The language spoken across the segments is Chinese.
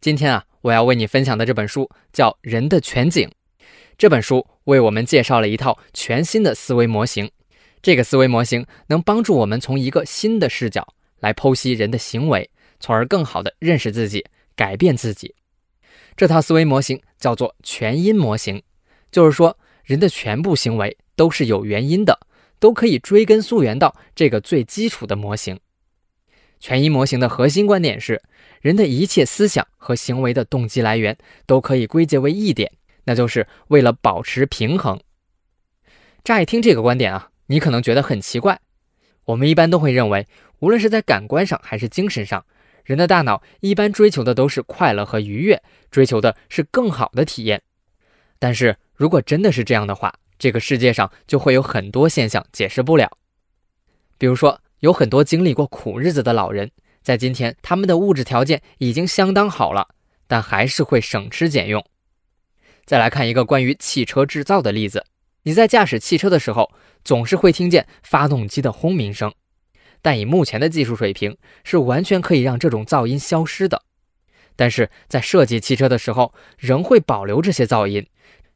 今天啊，我要为你分享的这本书叫《人的全景》。这本书为我们介绍了一套全新的思维模型，这个思维模型能帮助我们从一个新的视角来剖析人的行为，从而更好地认识自己、改变自己。这套思维模型叫做全因模型，就是说人的全部行为都是有原因的，都可以追根溯源到这个最基础的模型。全因模型的核心观点是。人的一切思想和行为的动机来源都可以归结为一点，那就是为了保持平衡。乍一听这个观点啊，你可能觉得很奇怪。我们一般都会认为，无论是在感官上还是精神上，人的大脑一般追求的都是快乐和愉悦，追求的是更好的体验。但是如果真的是这样的话，这个世界上就会有很多现象解释不了。比如说，有很多经历过苦日子的老人。在今天，他们的物质条件已经相当好了，但还是会省吃俭用。再来看一个关于汽车制造的例子：你在驾驶汽车的时候，总是会听见发动机的轰鸣声。但以目前的技术水平，是完全可以让这种噪音消失的。但是在设计汽车的时候，仍会保留这些噪音。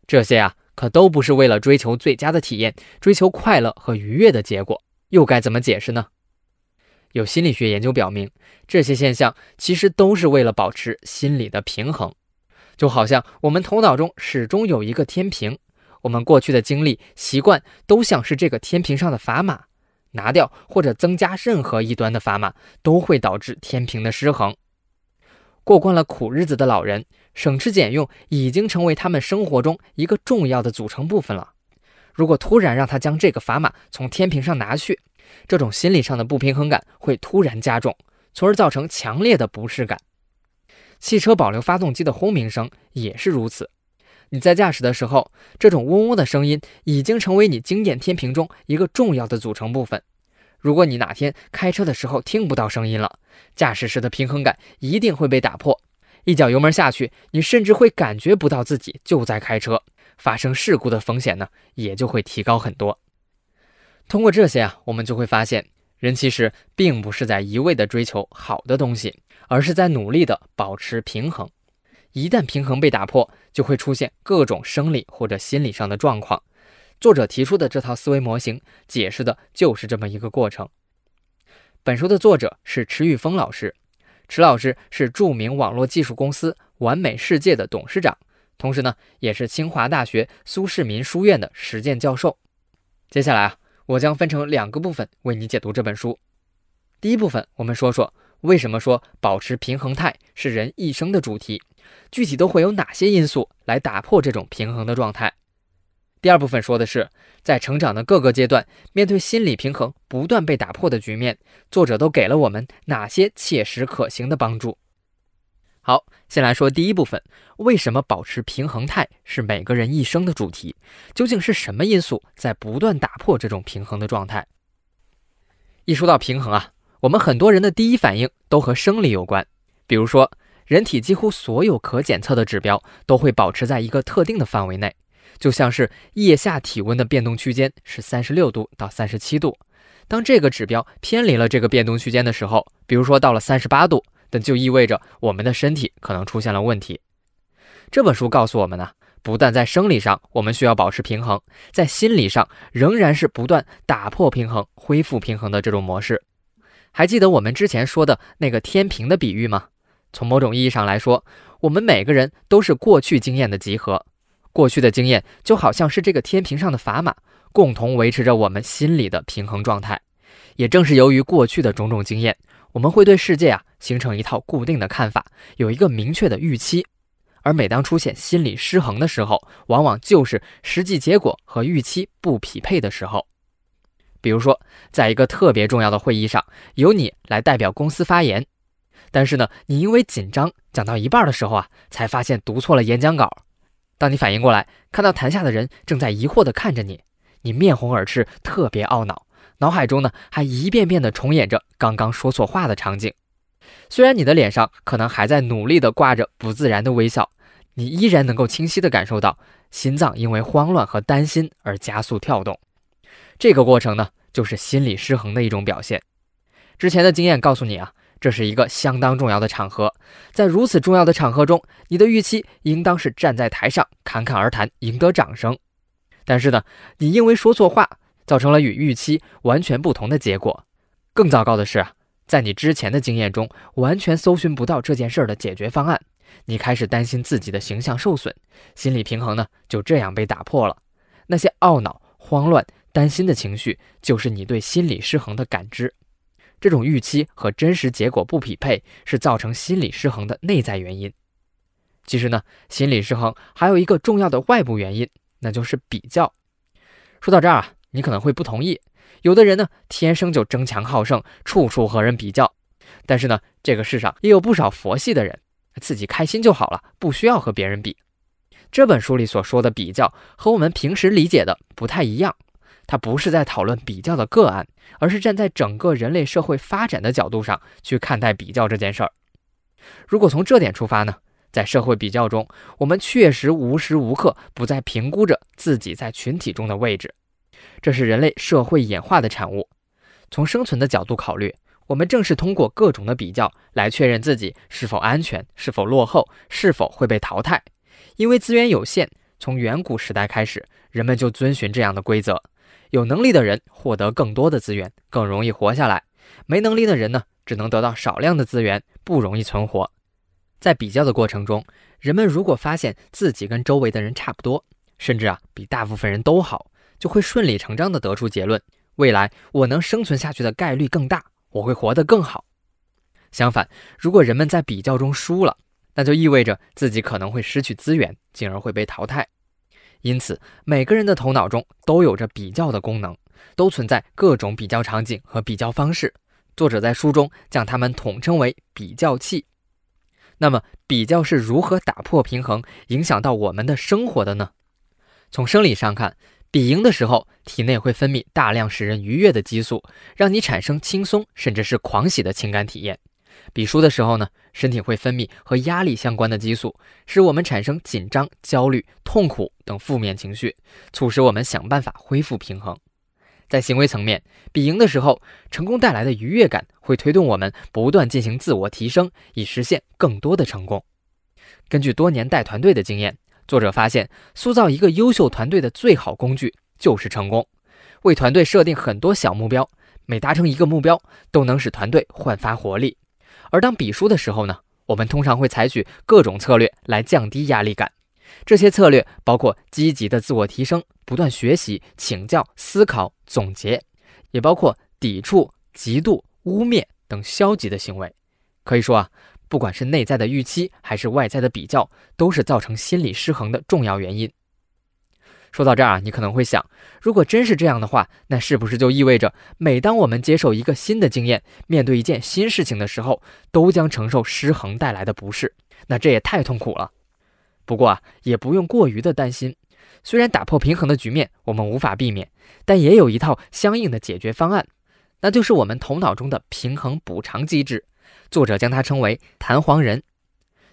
这些啊，可都不是为了追求最佳的体验，追求快乐和愉悦的结果，又该怎么解释呢？有心理学研究表明，这些现象其实都是为了保持心理的平衡。就好像我们头脑中始终有一个天平，我们过去的经历、习惯都像是这个天平上的砝码。拿掉或者增加任何一端的砝码，都会导致天平的失衡。过惯了苦日子的老人，省吃俭用已经成为他们生活中一个重要的组成部分了。如果突然让他将这个砝码从天平上拿去，这种心理上的不平衡感会突然加重，从而造成强烈的不适感。汽车保留发动机的轰鸣声也是如此。你在驾驶的时候，这种嗡嗡的声音已经成为你经验天平中一个重要的组成部分。如果你哪天开车的时候听不到声音了，驾驶时的平衡感一定会被打破。一脚油门下去，你甚至会感觉不到自己就在开车，发生事故的风险呢也就会提高很多。通过这些啊，我们就会发现，人其实并不是在一味的追求好的东西，而是在努力的保持平衡。一旦平衡被打破，就会出现各种生理或者心理上的状况。作者提出的这套思维模型，解释的就是这么一个过程。本书的作者是池玉峰老师，池老师是著名网络技术公司完美世界的董事长，同时呢，也是清华大学苏世民书院的实践教授。接下来啊。我将分成两个部分为你解读这本书。第一部分，我们说说为什么说保持平衡态是人一生的主题，具体都会有哪些因素来打破这种平衡的状态。第二部分说的是，在成长的各个阶段，面对心理平衡不断被打破的局面，作者都给了我们哪些切实可行的帮助。好，先来说第一部分，为什么保持平衡态是每个人一生的主题？究竟是什么因素在不断打破这种平衡的状态？一说到平衡啊，我们很多人的第一反应都和生理有关，比如说，人体几乎所有可检测的指标都会保持在一个特定的范围内，就像是腋下体温的变动区间是三十六度到三十七度，当这个指标偏离了这个变动区间的时候，比如说到了三十八度。那就意味着我们的身体可能出现了问题。这本书告诉我们呢，不但在生理上我们需要保持平衡，在心理上仍然是不断打破平衡、恢复平衡的这种模式。还记得我们之前说的那个天平的比喻吗？从某种意义上来说，我们每个人都是过去经验的集合，过去的经验就好像是这个天平上的砝码，共同维持着我们心理的平衡状态。也正是由于过去的种种经验，我们会对世界啊。形成一套固定的看法，有一个明确的预期，而每当出现心理失衡的时候，往往就是实际结果和预期不匹配的时候。比如说，在一个特别重要的会议上，由你来代表公司发言，但是呢，你因为紧张，讲到一半的时候啊，才发现读错了演讲稿。当你反应过来，看到台下的人正在疑惑地看着你，你面红耳赤，特别懊恼，脑海中呢还一遍遍地重演着刚刚说错话的场景。虽然你的脸上可能还在努力地挂着不自然的微笑，你依然能够清晰地感受到心脏因为慌乱和担心而加速跳动。这个过程呢，就是心理失衡的一种表现。之前的经验告诉你啊，这是一个相当重要的场合，在如此重要的场合中，你的预期应当是站在台上侃侃而谈，赢得掌声。但是呢，你因为说错话，造成了与预期完全不同的结果。更糟糕的是。在你之前的经验中，完全搜寻不到这件事儿的解决方案，你开始担心自己的形象受损，心理平衡呢就这样被打破了。那些懊恼、慌乱、担心的情绪，就是你对心理失衡的感知。这种预期和真实结果不匹配，是造成心理失衡的内在原因。其实呢，心理失衡还有一个重要的外部原因，那就是比较。说到这儿啊，你可能会不同意。有的人呢，天生就争强好胜，处处和人比较。但是呢，这个世上也有不少佛系的人，自己开心就好了，不需要和别人比。这本书里所说的比较，和我们平时理解的不太一样。他不是在讨论比较的个案，而是站在整个人类社会发展的角度上去看待比较这件事儿。如果从这点出发呢，在社会比较中，我们确实无时无刻不在评估着自己在群体中的位置。这是人类社会演化的产物。从生存的角度考虑，我们正是通过各种的比较来确认自己是否安全、是否落后、是否会被淘汰。因为资源有限，从远古时代开始，人们就遵循这样的规则：有能力的人获得更多的资源，更容易活下来；没能力的人呢，只能得到少量的资源，不容易存活。在比较的过程中，人们如果发现自己跟周围的人差不多，甚至啊比大部分人都好。就会顺理成章地得出结论：未来我能生存下去的概率更大，我会活得更好。相反，如果人们在比较中输了，那就意味着自己可能会失去资源，进而会被淘汰。因此，每个人的头脑中都有着比较的功能，都存在各种比较场景和比较方式。作者在书中将它们统称为“比较器”。那么，比较是如何打破平衡、影响到我们的生活的呢？从生理上看，比赢的时候，体内会分泌大量使人愉悦的激素，让你产生轻松甚至是狂喜的情感体验；比输的时候呢，身体会分泌和压力相关的激素，使我们产生紧张、焦虑、痛苦等负面情绪，促使我们想办法恢复平衡。在行为层面，比赢的时候，成功带来的愉悦感会推动我们不断进行自我提升，以实现更多的成功。根据多年带团队的经验。作者发现，塑造一个优秀团队的最好工具就是成功。为团队设定很多小目标，每达成一个目标，都能使团队焕发活力。而当比输的时候呢，我们通常会采取各种策略来降低压力感。这些策略包括积极的自我提升、不断学习、请教、思考、总结，也包括抵触、嫉妒、污蔑等消极的行为。可以说啊。不管是内在的预期，还是外在的比较，都是造成心理失衡的重要原因。说到这儿啊，你可能会想，如果真是这样的话，那是不是就意味着每当我们接受一个新的经验，面对一件新事情的时候，都将承受失衡带来的不适？那这也太痛苦了。不过啊，也不用过于的担心，虽然打破平衡的局面我们无法避免，但也有一套相应的解决方案，那就是我们头脑中的平衡补偿机制。作者将它称为“弹簧人”。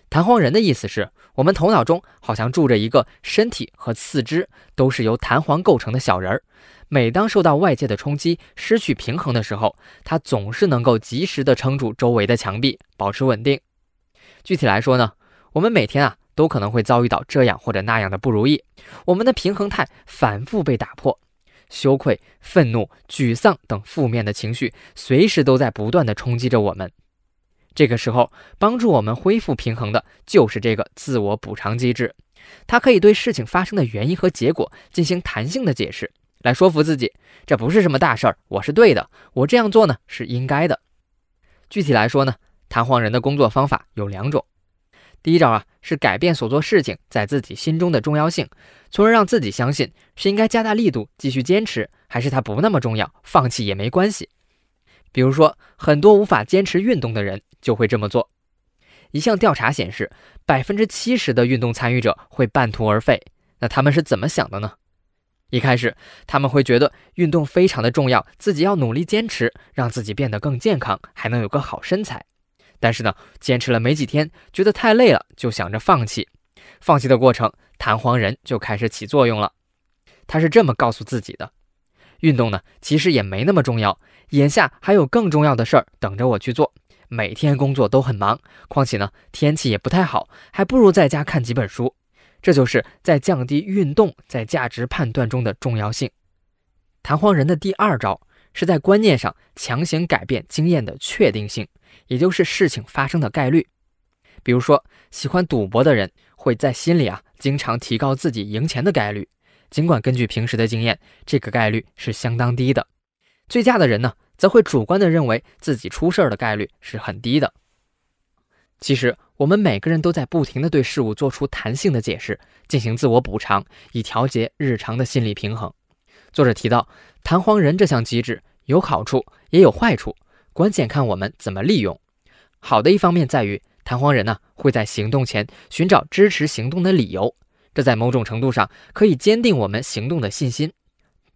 弹簧人的意思是，我们头脑中好像住着一个身体和四肢都是由弹簧构成的小人儿。每当受到外界的冲击、失去平衡的时候，它总是能够及时的撑住周围的墙壁，保持稳定。具体来说呢，我们每天啊都可能会遭遇到这样或者那样的不如意，我们的平衡态反复被打破，羞愧、愤怒、沮丧等负面的情绪，随时都在不断的冲击着我们。这个时候，帮助我们恢复平衡的就是这个自我补偿机制，它可以对事情发生的原因和结果进行弹性的解释，来说服自己，这不是什么大事儿，我是对的，我这样做呢是应该的。具体来说呢，弹簧人的工作方法有两种，第一招啊是改变所做事情在自己心中的重要性，从而让自己相信是应该加大力度继续坚持，还是它不那么重要，放弃也没关系。比如说，很多无法坚持运动的人就会这么做。一项调查显示，百分之七十的运动参与者会半途而废。那他们是怎么想的呢？一开始，他们会觉得运动非常的重要，自己要努力坚持，让自己变得更健康，还能有个好身材。但是呢，坚持了没几天，觉得太累了，就想着放弃。放弃的过程，弹簧人就开始起作用了。他是这么告诉自己的。运动呢，其实也没那么重要。眼下还有更重要的事儿等着我去做。每天工作都很忙，况且呢，天气也不太好，还不如在家看几本书。这就是在降低运动在价值判断中的重要性。弹簧人的第二招是在观念上强行改变经验的确定性，也就是事情发生的概率。比如说，喜欢赌博的人会在心里啊，经常提高自己赢钱的概率。尽管根据平时的经验，这个概率是相当低的，醉驾的人呢，则会主观的认为自己出事儿的概率是很低的。其实，我们每个人都在不停的对事物做出弹性的解释，进行自我补偿，以调节日常的心理平衡。作者提到，弹簧人这项机制有好处，也有坏处，关键看我们怎么利用。好的一方面在于，弹簧人呢会在行动前寻找支持行动的理由。这在某种程度上可以坚定我们行动的信心，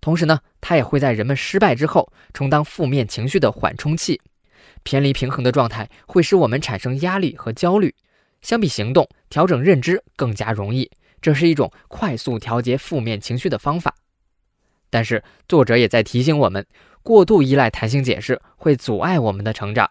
同时呢，它也会在人们失败之后充当负面情绪的缓冲器。偏离平衡的状态会使我们产生压力和焦虑。相比行动，调整认知更加容易，这是一种快速调节负面情绪的方法。但是，作者也在提醒我们，过度依赖弹性解释会阻碍我们的成长。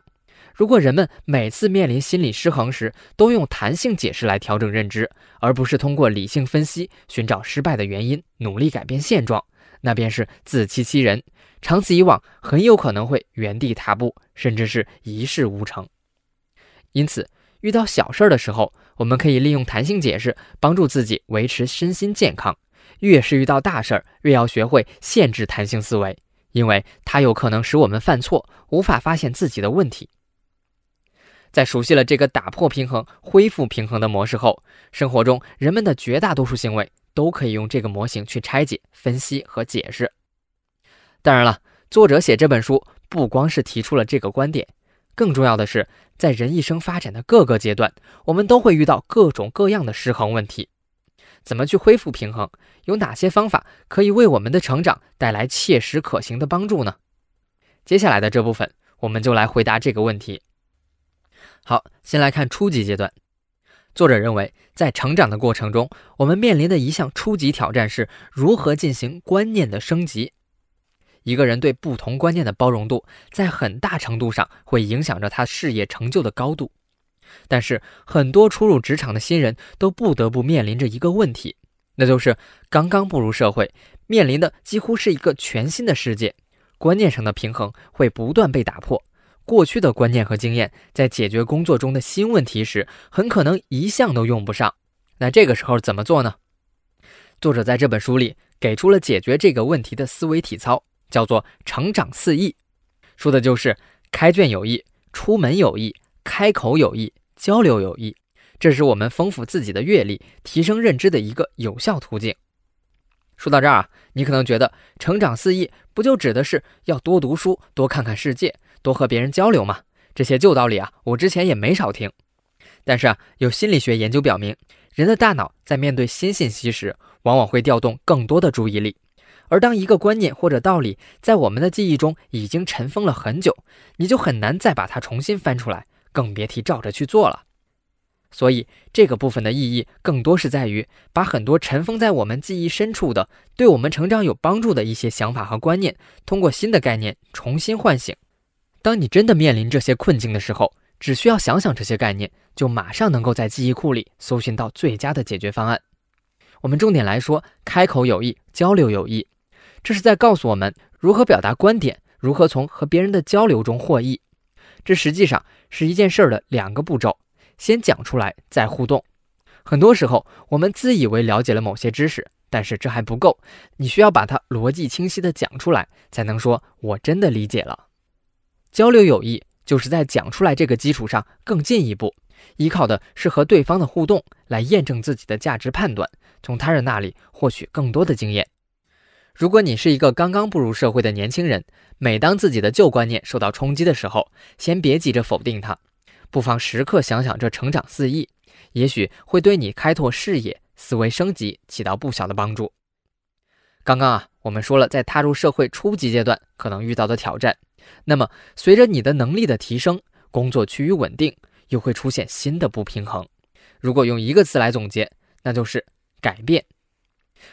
如果人们每次面临心理失衡时，都用弹性解释来调整认知，而不是通过理性分析寻找失败的原因，努力改变现状，那便是自欺欺人。长此以往，很有可能会原地踏步，甚至是一事无成。因此，遇到小事儿的时候，我们可以利用弹性解释帮助自己维持身心健康。越是遇到大事儿，越要学会限制弹性思维，因为它有可能使我们犯错，无法发现自己的问题。在熟悉了这个打破平衡、恢复平衡的模式后，生活中人们的绝大多数行为都可以用这个模型去拆解、分析和解释。当然了，作者写这本书不光是提出了这个观点，更重要的是，在人一生发展的各个阶段，我们都会遇到各种各样的失衡问题，怎么去恢复平衡？有哪些方法可以为我们的成长带来切实可行的帮助呢？接下来的这部分，我们就来回答这个问题。好，先来看初级阶段。作者认为，在成长的过程中，我们面临的一项初级挑战是如何进行观念的升级。一个人对不同观念的包容度，在很大程度上会影响着他事业成就的高度。但是，很多初入职场的新人都不得不面临着一个问题，那就是刚刚步入社会，面临的几乎是一个全新的世界，观念上的平衡会不断被打破。过去的观念和经验，在解决工作中的新问题时，很可能一项都用不上。那这个时候怎么做呢？作者在这本书里给出了解决这个问题的思维体操，叫做“成长四意”，说的就是开卷有益、出门有益、开口有益、交流有益。这是我们丰富自己的阅历、提升认知的一个有效途径。说到这儿啊，你可能觉得“成长四意”不就指的是要多读书、多看看世界？多和别人交流嘛，这些旧道理啊，我之前也没少听。但是啊，有心理学研究表明，人的大脑在面对新信息时，往往会调动更多的注意力。而当一个观念或者道理在我们的记忆中已经尘封了很久，你就很难再把它重新翻出来，更别提照着去做了。所以这个部分的意义更多是在于，把很多尘封在我们记忆深处的、对我们成长有帮助的一些想法和观念，通过新的概念重新唤醒。当你真的面临这些困境的时候，只需要想想这些概念，就马上能够在记忆库里搜寻到最佳的解决方案。我们重点来说，开口有益，交流有益，这是在告诉我们如何表达观点，如何从和别人的交流中获益。这实际上是一件事儿的两个步骤，先讲出来，再互动。很多时候，我们自以为了解了某些知识，但是这还不够，你需要把它逻辑清晰的讲出来，才能说我真的理解了。交流友谊就是在讲出来这个基础上更进一步，依靠的是和对方的互动来验证自己的价值判断，从他人那里获取更多的经验。如果你是一个刚刚步入社会的年轻人，每当自己的旧观念受到冲击的时候，先别急着否定它，不妨时刻想想这成长四意，也许会对你开拓视野、思维升级起到不小的帮助。刚刚啊，我们说了，在踏入社会初级阶段可能遇到的挑战。那么，随着你的能力的提升，工作趋于稳定，又会出现新的不平衡。如果用一个词来总结，那就是改变。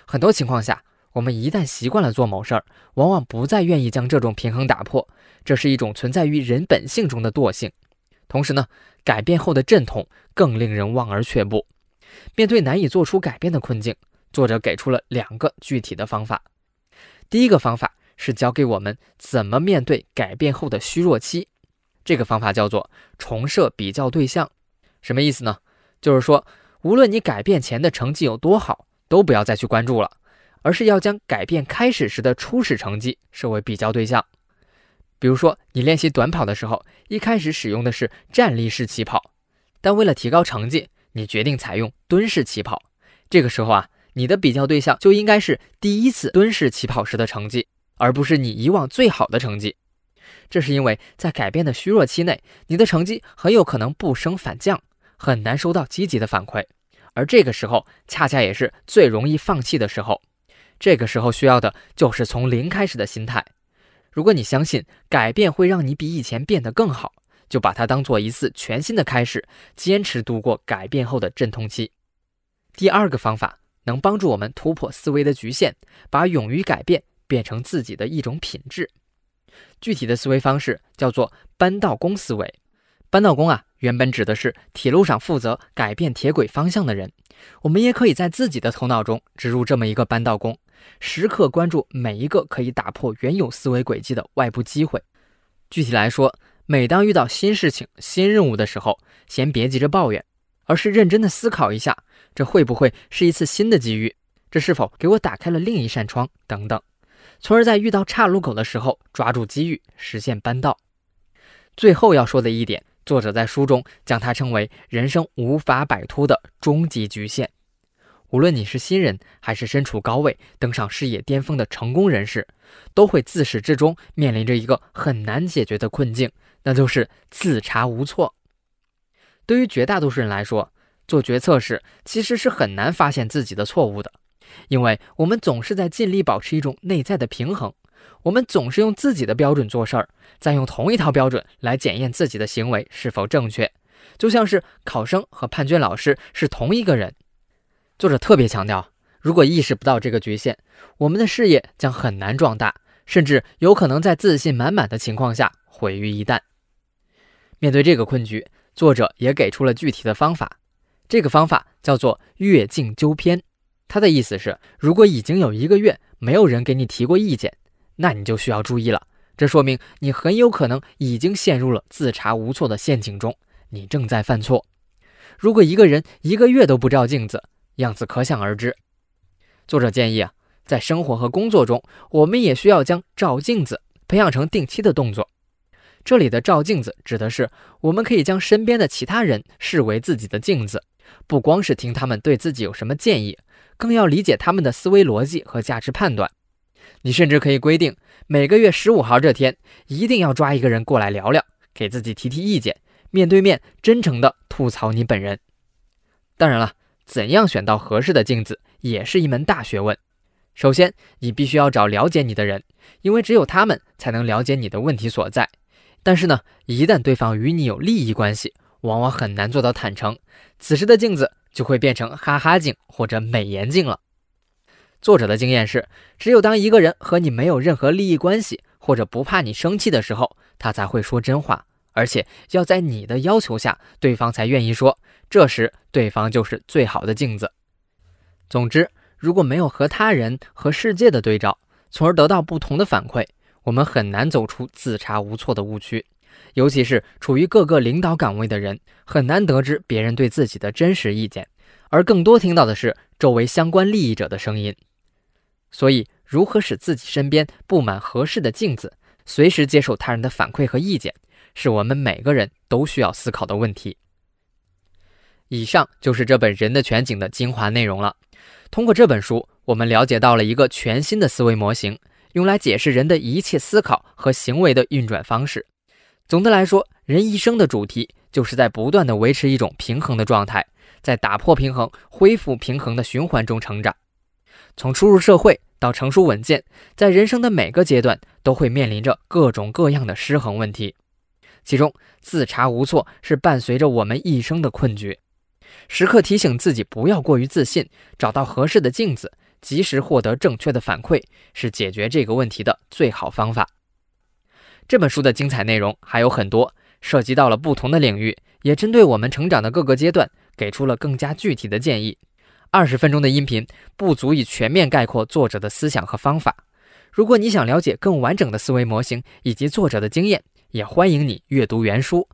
很多情况下，我们一旦习惯了做某事儿，往往不再愿意将这种平衡打破，这是一种存在于人本性中的惰性。同时呢，改变后的阵痛更令人望而却步。面对难以做出改变的困境，作者给出了两个具体的方法。第一个方法。是教给我们怎么面对改变后的虚弱期，这个方法叫做重设比较对象。什么意思呢？就是说，无论你改变前的成绩有多好，都不要再去关注了，而是要将改变开始时的初始成绩设为比较对象。比如说，你练习短跑的时候，一开始使用的是站立式起跑，但为了提高成绩，你决定采用蹲式起跑。这个时候啊，你的比较对象就应该是第一次蹲式起跑时的成绩。而不是你以往最好的成绩，这是因为，在改变的虚弱期内，你的成绩很有可能不升反降，很难收到积极的反馈，而这个时候恰恰也是最容易放弃的时候。这个时候需要的就是从零开始的心态。如果你相信改变会让你比以前变得更好，就把它当做一次全新的开始，坚持度过改变后的阵痛期。第二个方法能帮助我们突破思维的局限，把勇于改变。变成自己的一种品质，具体的思维方式叫做“扳道工思维”。扳道工啊，原本指的是铁路上负责改变铁轨方向的人。我们也可以在自己的头脑中植入这么一个扳道工，时刻关注每一个可以打破原有思维轨迹的外部机会。具体来说，每当遇到新事情、新任务的时候，先别急着抱怨，而是认真的思考一下：这会不会是一次新的机遇？这是否给我打开了另一扇窗？等等。从而在遇到岔路口的时候抓住机遇，实现扳道。最后要说的一点，作者在书中将它称为人生无法摆脱的终极局限。无论你是新人还是身处高位、登上事业巅峰的成功人士，都会自始至终面临着一个很难解决的困境，那就是自查无错。对于绝大多数人来说，做决策时其实是很难发现自己的错误的。因为我们总是在尽力保持一种内在的平衡，我们总是用自己的标准做事儿，再用同一套标准来检验自己的行为是否正确，就像是考生和判卷老师是同一个人。作者特别强调，如果意识不到这个局限，我们的事业将很难壮大，甚至有可能在自信满满的情况下毁于一旦。面对这个困局，作者也给出了具体的方法，这个方法叫做“越境纠偏”。他的意思是，如果已经有一个月没有人给你提过意见，那你就需要注意了。这说明你很有可能已经陷入了自查无错的陷阱中，你正在犯错。如果一个人一个月都不照镜子，样子可想而知。作者建议啊，在生活和工作中，我们也需要将照镜子培养成定期的动作。这里的照镜子指的是，我们可以将身边的其他人视为自己的镜子，不光是听他们对自己有什么建议。更要理解他们的思维逻辑和价值判断。你甚至可以规定每个月十五号这天，一定要抓一个人过来聊聊，给自己提提意见，面对面真诚地吐槽你本人。当然了，怎样选到合适的镜子也是一门大学问。首先，你必须要找了解你的人，因为只有他们才能了解你的问题所在。但是呢，一旦对方与你有利益关系，往往很难做到坦诚。此时的镜子。就会变成哈哈镜或者美颜镜了。作者的经验是，只有当一个人和你没有任何利益关系，或者不怕你生气的时候，他才会说真话，而且要在你的要求下，对方才愿意说。这时，对方就是最好的镜子。总之，如果没有和他人和世界的对照，从而得到不同的反馈，我们很难走出自查无错的误区。尤其是处于各个领导岗位的人，很难得知别人对自己的真实意见，而更多听到的是周围相关利益者的声音。所以，如何使自己身边布满合适的镜子，随时接受他人的反馈和意见，是我们每个人都需要思考的问题。以上就是这本《人的全景》的精华内容了。通过这本书，我们了解到了一个全新的思维模型，用来解释人的一切思考和行为的运转方式。总的来说，人一生的主题就是在不断的维持一种平衡的状态，在打破平衡、恢复平衡的循环中成长。从初入社会到成熟稳健，在人生的每个阶段都会面临着各种各样的失衡问题，其中自查无错是伴随着我们一生的困局。时刻提醒自己不要过于自信，找到合适的镜子，及时获得正确的反馈，是解决这个问题的最好方法。这本书的精彩内容还有很多，涉及到了不同的领域，也针对我们成长的各个阶段，给出了更加具体的建议。二十分钟的音频不足以全面概括作者的思想和方法。如果你想了解更完整的思维模型以及作者的经验，也欢迎你阅读原书。